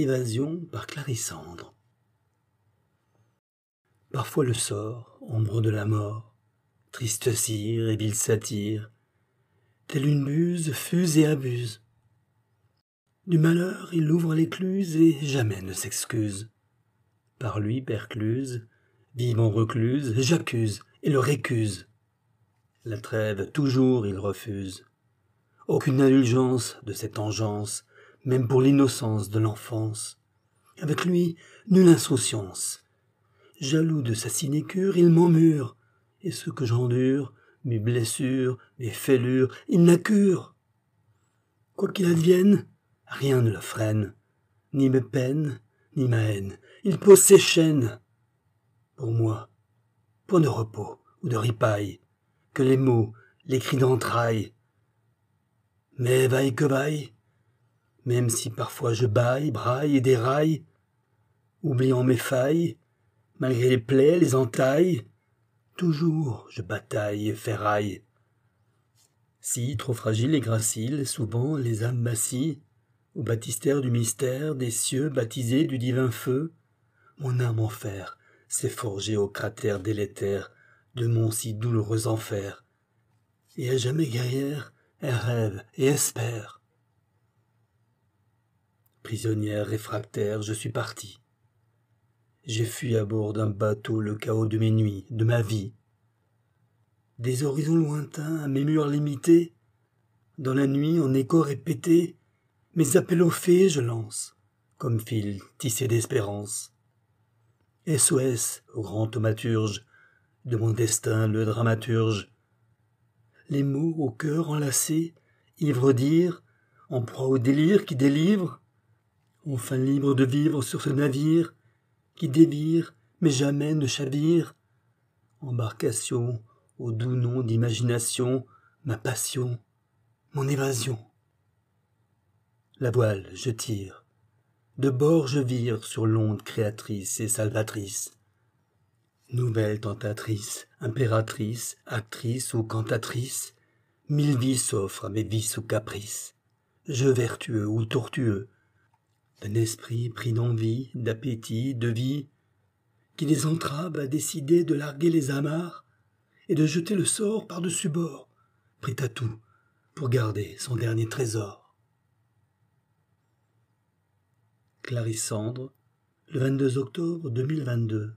Évasion par Clarissandre. Parfois le sort, ombre de la mort, triste cire et vile satire, telle une buse fuse et abuse. Du malheur il ouvre l'écluse et jamais ne s'excuse. Par lui percluse, vivant recluse, j'accuse et le récuse. La trêve toujours il refuse. Aucune indulgence de cette engeance même pour l'innocence de l'enfance. Avec lui, nulle insouciance. Jaloux de sa sinécure, il m'emmure, et ce que j'endure, mes blessures, mes fêlures, il cure. Quoi qu'il advienne, rien ne le freine, ni mes peines, ni ma haine. Il pose ses chaînes. Pour moi, point de repos ou de ripaille, que les mots, les cris d'entrailles. Mais vaille que vaille, même si parfois je baille, braille et déraille, oubliant mes failles, malgré les plaies, les entailles, toujours je bataille et ferraille. Si, trop fragile et gracile, souvent les âmes massies, au baptistère du mystère, des cieux baptisés du divin feu, mon âme en fer s'est forgée au cratère délétère de mon si douloureux enfer. Et à jamais guerrière, elle rêve et espère. Prisonnière réfractaire, je suis parti. J'ai fui à bord d'un bateau le chaos de mes nuits, de ma vie. Des horizons lointains, à mes murs limités, dans la nuit, en écho répété, mes appels aux fées je lance, comme fil tissé d'espérance. SOS, au grand thaumaturge, de mon destin le dramaturge. Les mots au cœur enlacés, ivre dire, en proie au délire qui délivre, enfin libre de vivre sur ce navire qui dévire mais jamais ne chavire. Embarcation, au doux nom d'imagination, ma passion, mon évasion. La voile, je tire. De bord, je vire sur l'onde créatrice et salvatrice. Nouvelle tentatrice, impératrice, actrice ou cantatrice, mille vies s'offrent à mes vices ou caprices. Je vertueux ou tortueux, un esprit pris d'envie, d'appétit, de vie, qui les entrabe à décider de larguer les amarres et de jeter le sort par-dessus bord, prêt à tout pour garder son dernier trésor. Clarissandre, le 22 octobre 2022.